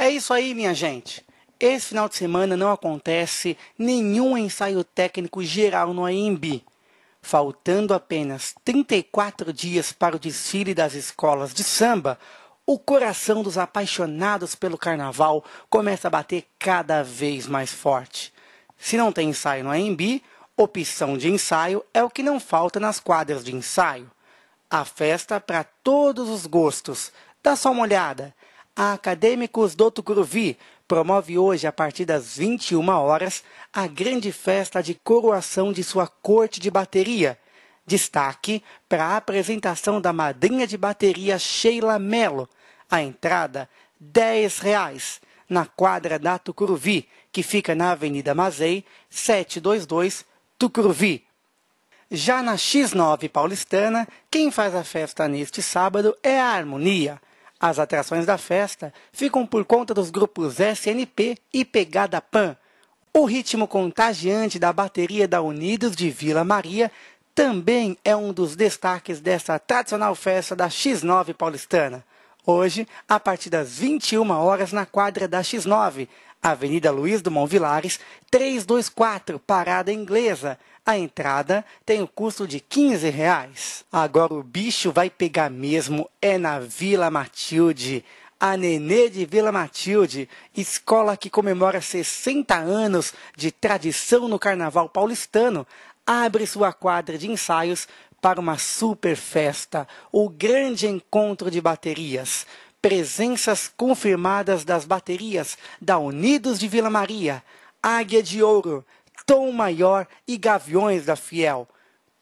É isso aí, minha gente. Esse final de semana não acontece nenhum ensaio técnico geral no AIMB. Faltando apenas 34 dias para o desfile das escolas de samba, o coração dos apaixonados pelo carnaval começa a bater cada vez mais forte. Se não tem ensaio no AMB, Opção de ensaio é o que não falta nas quadras de ensaio. A festa para todos os gostos. Dá só uma olhada. A Acadêmicos do Tucuruvi promove hoje, a partir das 21 horas, a grande festa de coroação de sua corte de bateria. Destaque para a apresentação da madrinha de bateria Sheila Mello. A entrada, R$ 10 na quadra da Tucuruvi, que fica na Avenida Mazei, 722, Tucuruvi. Já na X9 paulistana, quem faz a festa neste sábado é a Harmonia. As atrações da festa ficam por conta dos grupos SNP e Pegada Pan. O ritmo contagiante da bateria da Unidos de Vila Maria também é um dos destaques desta tradicional festa da X9 paulistana. Hoje, a partir das 21 horas na quadra da X9, Avenida Luiz Dumont Vilares, 324, Parada Inglesa. A entrada tem o custo de 15 reais. Agora o bicho vai pegar mesmo, é na Vila Matilde. A Nenê de Vila Matilde, escola que comemora 60 anos de tradição no carnaval paulistano, abre sua quadra de ensaios para uma super festa, o grande encontro de baterias. Presenças confirmadas das baterias da Unidos de Vila Maria, Águia de Ouro, Tom Maior e Gaviões da Fiel.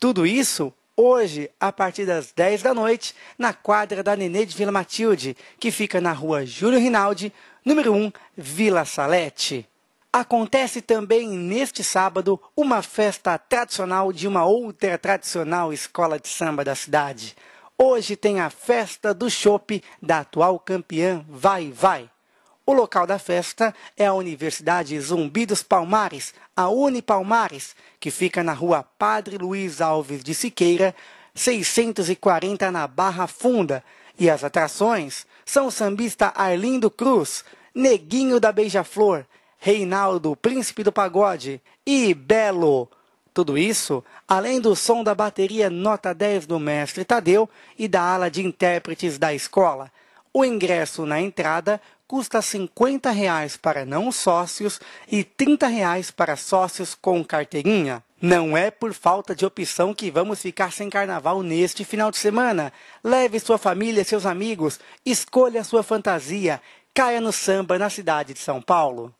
Tudo isso hoje, a partir das 10 da noite, na quadra da Nenê de Vila Matilde, que fica na rua Júlio Rinaldi, número 1, Vila Salete. Acontece também neste sábado uma festa tradicional de uma outra tradicional escola de samba da cidade. Hoje tem a festa do chopp da atual campeã Vai Vai. O local da festa é a Universidade Zumbi dos Palmares, a Unipalmares, que fica na rua Padre Luiz Alves de Siqueira, 640 na Barra Funda. E as atrações são o sambista Arlindo Cruz, Neguinho da Beija-Flor, Reinaldo Príncipe do Pagode e Belo. Tudo isso, além do som da bateria nota 10 do mestre Tadeu e da ala de intérpretes da escola. O ingresso na entrada custa R$ 50 reais para não sócios e R$ 30 reais para sócios com carteirinha. Não é por falta de opção que vamos ficar sem carnaval neste final de semana. Leve sua família e seus amigos, escolha sua fantasia, caia no samba na cidade de São Paulo.